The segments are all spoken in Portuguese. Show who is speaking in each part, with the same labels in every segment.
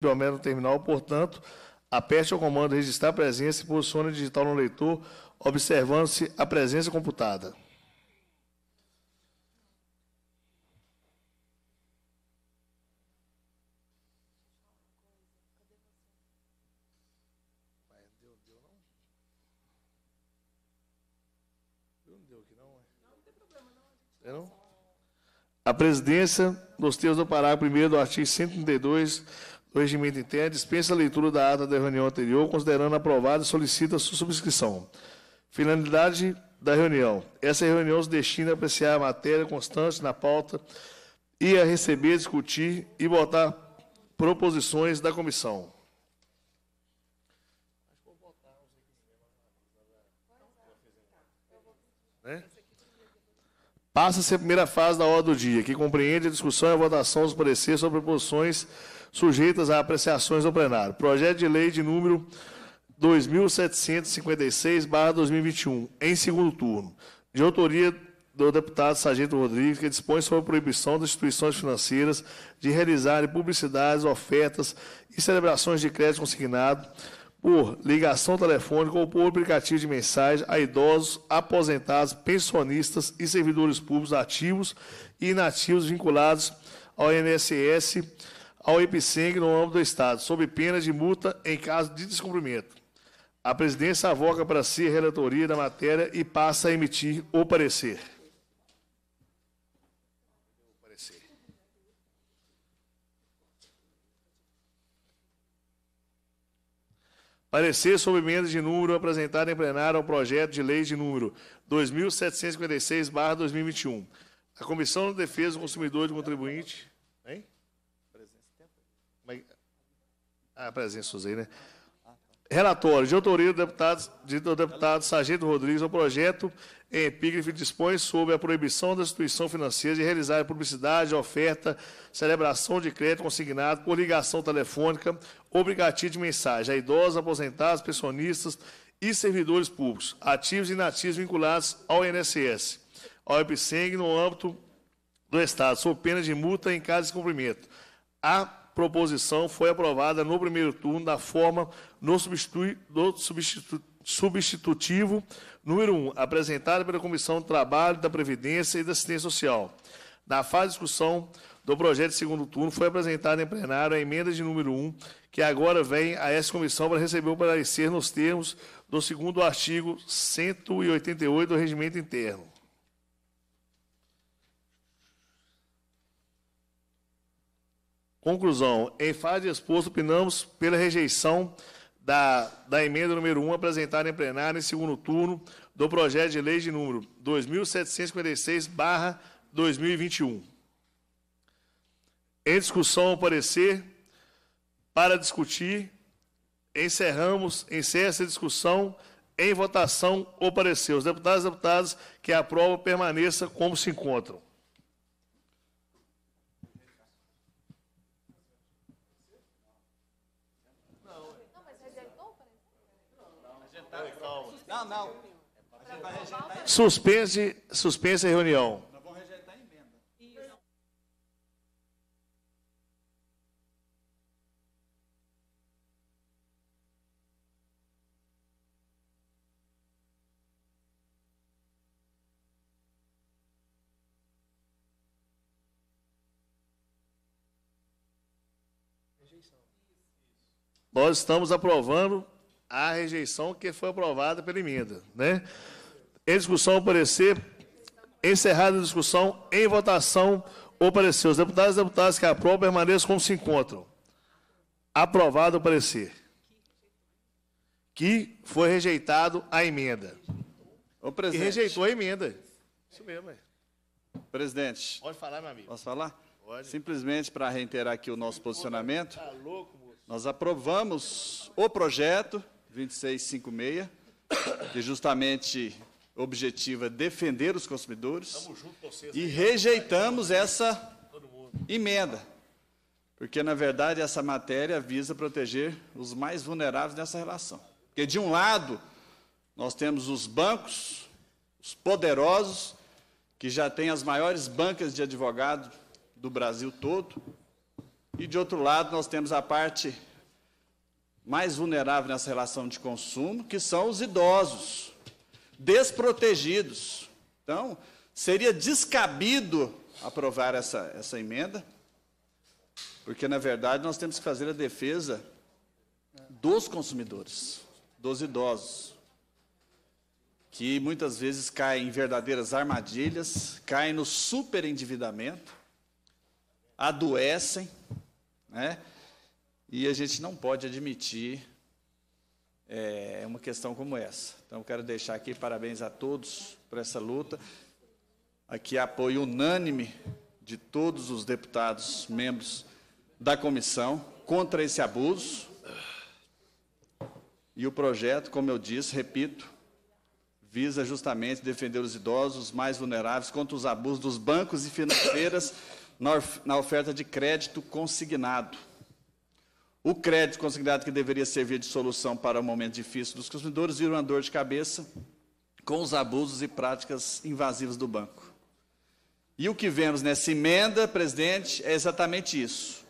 Speaker 1: Belmero no terminal, portanto, aperte o comando registrar presença e posicione digital no leitor, observando-se a presença computada. A presidência, nos termos do parágrafo 1 do artigo 132 o regimento interno dispensa a leitura da ata da reunião anterior, considerando aprovada, solicita a sua subscrição. Finalidade da reunião. Essa reunião se destina a apreciar a matéria constante na pauta e a receber, discutir e votar proposições da comissão. Passa-se a primeira fase da ordem do dia, que compreende a discussão e a votação dos pareceres sobre posições sujeitas a apreciações do plenário. Projeto de lei de número 2756-2021, em segundo turno, de autoria do deputado Sargento Rodrigues, que dispõe sobre a proibição das instituições financeiras de realizarem publicidades, ofertas e celebrações de crédito consignado por ligação telefônica ou por aplicativo de mensagem a idosos, aposentados, pensionistas e servidores públicos ativos e inativos vinculados ao INSS, ao IPSENG no âmbito do Estado, sob pena de multa em caso de descumprimento. A presidência avoca para si a relatoria da matéria e passa a emitir o parecer. Parecer sobre emendas de número apresentado em plenário ao projeto de lei de número 2756-2021. A Comissão de Defesa do Consumidor e do Contribuinte. Hein? Presença. Ah, a presença, Suzei, né? Relatório de autoria do deputado, de, do deputado Sargento Rodrigues, o projeto em epígrafe dispõe sobre a proibição da instituição financeira de realizar publicidade, oferta, celebração de crédito consignado por ligação telefônica, obrigativa de mensagem a idosos, aposentados, pensionistas e servidores públicos, ativos e inativos vinculados ao INSS, ao EPSENG no âmbito do Estado, sob pena de multa em caso de descumprimento. A proposição foi aprovada no primeiro turno da forma no, substitu, substitu, substitutivo número 1, apresentada pela Comissão do Trabalho, da Previdência e da Assistência Social. Na fase de discussão do projeto de segundo turno, foi apresentada em plenário a emenda de número 1, que agora vem a essa comissão para receber o parecer nos termos do segundo artigo 188 do Regimento Interno. Conclusão. Em fase exposto, opinamos pela rejeição da, da emenda número 1 apresentada em plenário em segundo turno do projeto de lei de número 2756-2021. Em discussão, ao parecer, para discutir, encerramos, encerra essa discussão em votação o parecer. Os deputados e deputadas que aprovam permaneça como se encontram. Não, não. Suspense, suspense a reunião. Nós estamos aprovando à rejeição que foi aprovada pela emenda. Né? Em discussão, o parecer. Encerrada a discussão, em votação, o parecer. Os deputados e deputadas que aprovam permaneçam como se encontram. Aprovado o parecer. Que foi rejeitado a emenda.
Speaker 2: o presidente. E rejeitou a emenda. Isso mesmo, é. Presidente. Pode falar, meu amigo. Posso falar? Pode. Simplesmente para reiterar aqui o nosso posicionamento.
Speaker 1: Tá louco, moço.
Speaker 2: Nós aprovamos o projeto. 2656, que justamente objetiva é defender os consumidores. e rejeitamos essa emenda. Porque, na verdade, essa matéria visa proteger os mais vulneráveis nessa relação. Porque, de um lado, nós temos os bancos, os poderosos, que já têm as maiores bancas de advogado do Brasil todo. E, de outro lado, nós temos a parte mais vulnerável nessa relação de consumo, que são os idosos, desprotegidos. Então, seria descabido aprovar essa, essa emenda, porque, na verdade, nós temos que fazer a defesa dos consumidores, dos idosos, que muitas vezes caem em verdadeiras armadilhas, caem no superendividamento, adoecem, né? E a gente não pode admitir é, uma questão como essa. Então, quero deixar aqui parabéns a todos por essa luta. Aqui apoio unânime de todos os deputados membros da comissão contra esse abuso. E o projeto, como eu disse, repito, visa justamente defender os idosos os mais vulneráveis contra os abusos dos bancos e financeiras na oferta de crédito consignado. O crédito considerado que deveria servir de solução para o momento difícil dos consumidores vira uma dor de cabeça com os abusos e práticas invasivas do banco. E o que vemos nessa emenda, presidente, é exatamente isso.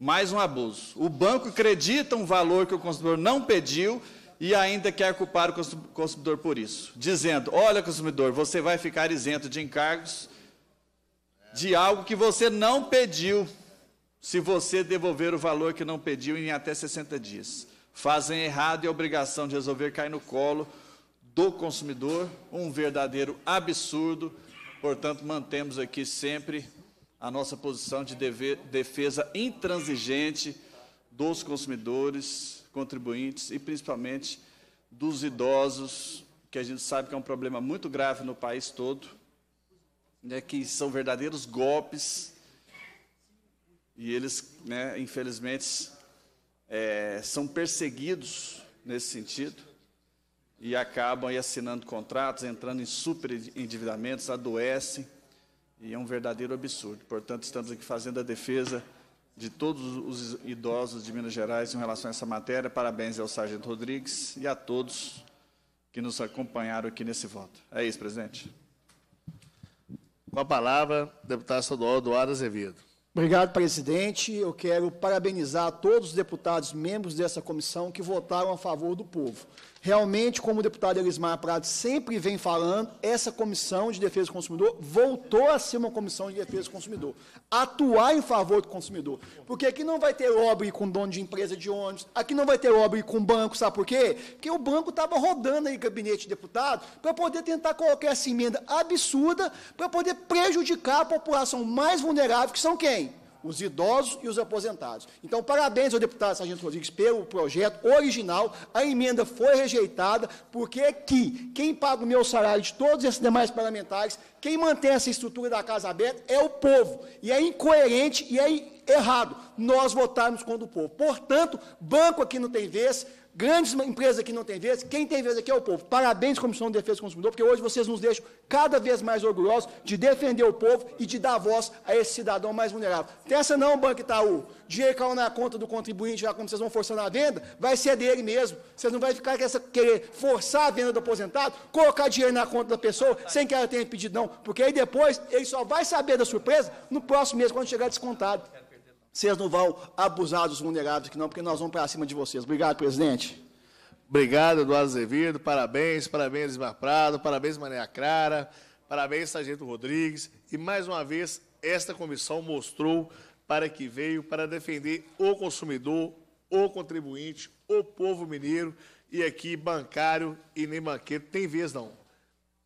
Speaker 2: Mais um abuso. O banco acredita um valor que o consumidor não pediu e ainda quer culpar o consumidor por isso, dizendo: Olha, consumidor, você vai ficar isento de encargos de algo que você não pediu se você devolver o valor que não pediu em até 60 dias. Fazem errado e a obrigação de resolver cai no colo do consumidor, um verdadeiro absurdo. Portanto, mantemos aqui sempre a nossa posição de dever, defesa intransigente dos consumidores, contribuintes e principalmente dos idosos, que a gente sabe que é um problema muito grave no país todo, né, que são verdadeiros golpes e eles, né, infelizmente, é, são perseguidos nesse sentido e acabam assinando contratos, entrando em super endividamentos, adoecem, e é um verdadeiro absurdo. Portanto, estamos aqui fazendo a defesa de todos os idosos de Minas Gerais em relação a essa matéria. Parabéns ao Sargento Rodrigues e a todos que nos acompanharam aqui nesse voto. É isso, presidente. Com a palavra, deputado estadual Eduardo Azevedo.
Speaker 3: Obrigado, presidente. Eu quero parabenizar todos os deputados membros dessa comissão que votaram a favor do povo. Realmente, como o deputado Elismar Prado sempre vem falando, essa comissão de defesa do consumidor voltou a ser uma comissão de defesa do consumidor. Atuar em favor do consumidor. Porque aqui não vai ter obra com dono de empresa de ônibus, aqui não vai ter obra com banco, sabe por quê? Porque o banco estava rodando aí gabinete de deputado para poder tentar colocar essa emenda absurda para poder prejudicar a população mais vulnerável, que são quem? os idosos e os aposentados. Então, parabéns ao deputado Sargento Rodrigues pelo projeto original. A emenda foi rejeitada, porque aqui, quem paga o meu salário de todos esses demais parlamentares, quem mantém essa estrutura da Casa Aberta é o povo. E é incoerente e é errado nós votarmos contra o povo. Portanto, banco aqui não tem vez, grandes empresas aqui não tem vez, quem tem vez aqui é o povo. Parabéns, Comissão de Defesa do Consumidor, porque hoje vocês nos deixam cada vez mais orgulhosos de defender o povo e de dar voz a esse cidadão mais vulnerável. Tem essa não, Banco Itaú. Dinheiro caiu na conta do contribuinte, já como vocês vão forçando a venda, vai ser dele mesmo. Vocês não vão ficar essa, querer forçar a venda do aposentado, colocar dinheiro na conta da pessoa sem que ela tenha pedido não, porque aí depois ele só vai saber da surpresa no próximo mês, quando chegar descontado. Vocês não vão abusar dos vulneráveis que não, porque nós vamos para cima de vocês. Obrigado, presidente. Obrigado, Eduardo Azevedo. Parabéns, parabéns,
Speaker 1: Ismar Prado, parabéns, Maria Clara, parabéns, Sargento Rodrigues. E, mais uma vez, esta comissão mostrou para que veio para defender o consumidor, o contribuinte, o povo mineiro e aqui bancário e nem banqueiro tem vez não.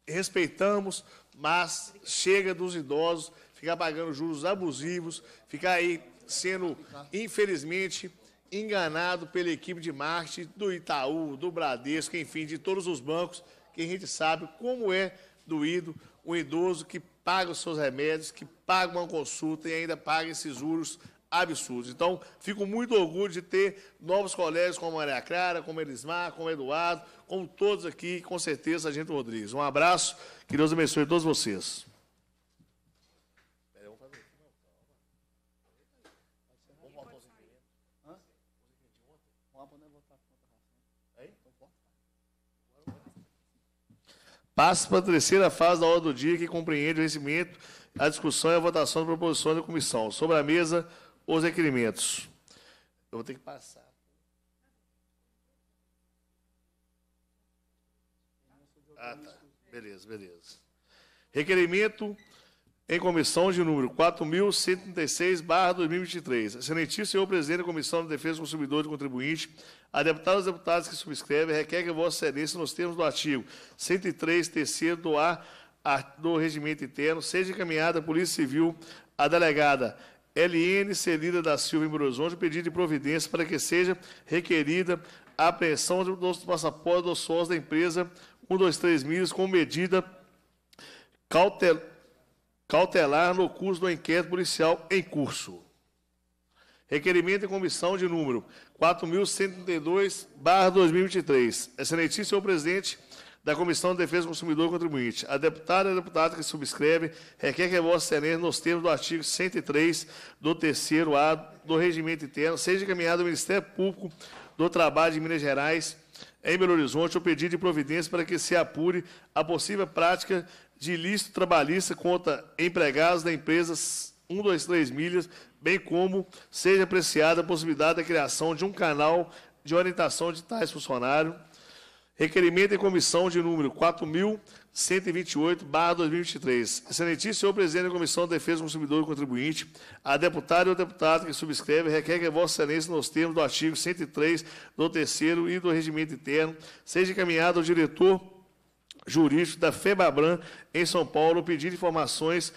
Speaker 1: Respeitamos, mas chega dos idosos ficar pagando juros abusivos, ficar aí sendo, infelizmente, enganado pela equipe de marketing do Itaú, do Bradesco, enfim, de todos os bancos, que a gente sabe como é doído um idoso que paga os seus remédios, que paga uma consulta e ainda paga esses juros absurdos. Então, fico muito orgulho de ter novos colegas como a Maria Clara, como Elismar, como Eduardo, como todos aqui, com certeza, a gente Rodrigues. Um abraço, que Deus abençoe todos vocês. Passo para a terceira fase da hora do dia, que compreende o recebimento, a discussão e a votação das proposições da comissão. Sobre a mesa, os requerimentos. Eu vou ter que passar. Ah, tá. Beleza, beleza. Requerimento em comissão de número 4.136-2023. Excelentíssimo senhor presidente da Comissão de Defesa do Consumidor e do Contribuinte, a deputada e deputados que subscrevem, requer que Vossa Excelência, nos termos do artigo 103, terceiro do A do Regimento Interno, seja encaminhada à Polícia Civil a delegada LN Celida da Silva em Belo Horizonte, pedido de providência para que seja requerida a apreensão dos passaportes dos sócios da empresa 123 Milhas com medida cautelar cautelar no curso do inquérito policial em curso. Requerimento e comissão de número 4.132-2023. Excelentíssimo senhor presidente da Comissão de Defesa do Consumidor e Contribuinte, a deputada e a deputada que subscreve requer que a Vossa Excelência, nos termos do artigo 103 do terceiro A do Regimento Interno, seja encaminhada ao Ministério Público do Trabalho de Minas Gerais em Belo Horizonte o pedido de providência para que se apure a possível prática de ilícito trabalhista contra empregados da empresa 123 Milhas, bem como seja apreciada a possibilidade da criação de um canal de orientação de tais funcionários. Requerimento em comissão de número 4.000. 128-2023. Excelentíssimo senhor presidente da Comissão de Defesa do Consumidor e Contribuinte, a deputada e o deputado que subscreve requer que a Vossa Excelência, nos termos do artigo 103 do terceiro e do regimento interno, seja encaminhado ao diretor jurídico da FEBABRAN em São Paulo pedindo informações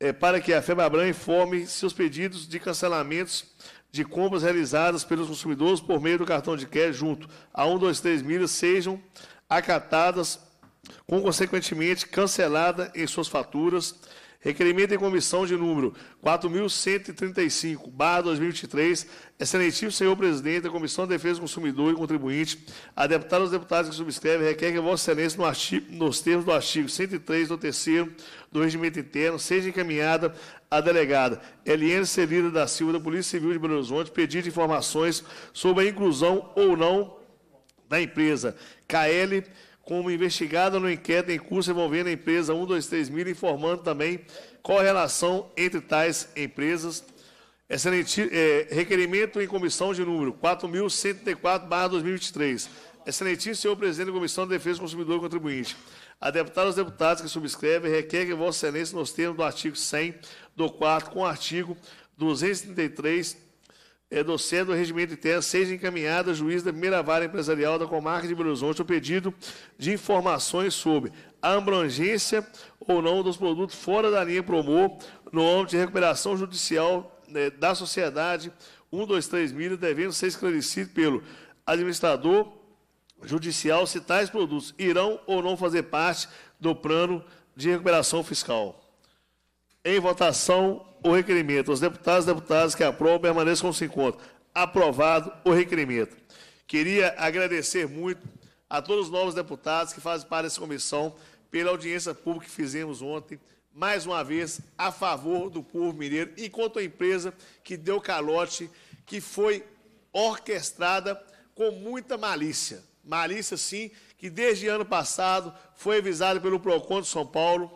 Speaker 1: é, para que a FEBABRAN informe seus pedidos de cancelamentos de compras realizadas pelos consumidores por meio do cartão de crédito junto a 123 milhas sejam acatadas com consequentemente cancelada em suas faturas. Requerimento em comissão de número 4.135, barra 2023. Excelentíssimo senhor presidente da Comissão de Defesa do Consumidor e Contribuinte, a deputada dos deputados que subscrevem requer que Vossa Excelência, no artigo, nos termos do artigo 103 do terceiro do regimento interno, seja encaminhada à delegada Eliane Celina da Silva, da Polícia Civil de Belo Horizonte, pedido informações sobre a inclusão ou não da empresa KL como investigado no inquérito em curso envolvendo a empresa 123 mil, informando também qual a relação entre tais empresas. Excelente, é, requerimento em comissão de número 4.134-2023. Excelentíssimo senhor presidente da Comissão de Defesa do Consumidor e Contribuinte. A deputada e os deputados que subscrevem requer que Vossa Excelência, nos termos do artigo 100 do 4, com o artigo 233 é do Regimento de Terra, seja encaminhada a juiz da primeira vara empresarial da comarca de Belo Horizonte o pedido de informações sobre a abrangência ou não dos produtos fora da linha Promor no âmbito de recuperação judicial né, da sociedade 123 mil devendo ser esclarecido pelo administrador judicial se tais produtos irão ou não fazer parte do plano de recuperação fiscal. Em votação, o requerimento. Os deputados e deputadas que aprovam permaneçam como se encontram. Aprovado o requerimento. Queria agradecer muito a todos os novos deputados que fazem parte dessa comissão pela audiência pública que fizemos ontem, mais uma vez, a favor do povo mineiro, enquanto a empresa que deu calote, que foi orquestrada com muita malícia. Malícia, sim, que desde ano passado foi avisada pelo PROCON de São Paulo,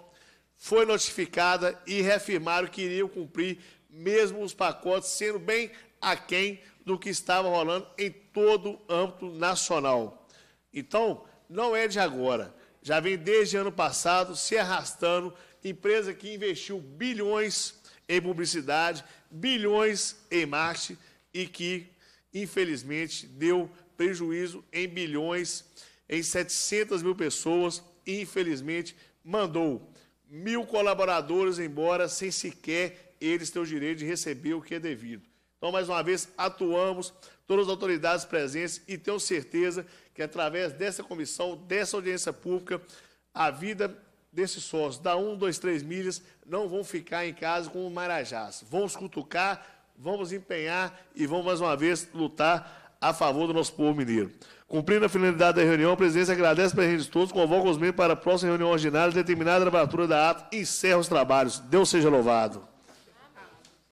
Speaker 1: foi notificada e reafirmaram que iriam cumprir mesmo os pacotes, sendo bem aquém do que estava rolando em todo o âmbito nacional. Então, não é de agora. Já vem desde ano passado se arrastando, empresa que investiu bilhões em publicidade, bilhões em marketing e que, infelizmente, deu prejuízo em bilhões, em 700 mil pessoas e, infelizmente, mandou mil colaboradores embora sem sequer eles ter o direito de receber o que é devido. Então, mais uma vez, atuamos, todas as autoridades presentes, e tenho certeza que através dessa comissão, dessa audiência pública, a vida desses sócios da 1, 2, 3 milhas não vão ficar em casa com o Marajás. Vamos cutucar, vamos empenhar e vamos, mais uma vez, lutar a favor do nosso povo mineiro. Cumprindo a finalidade da reunião, a presidência agradece a presença de todos, convoca os membros para a próxima reunião ordinária, determinada a abertura da ata e encerra os trabalhos. Deus seja louvado.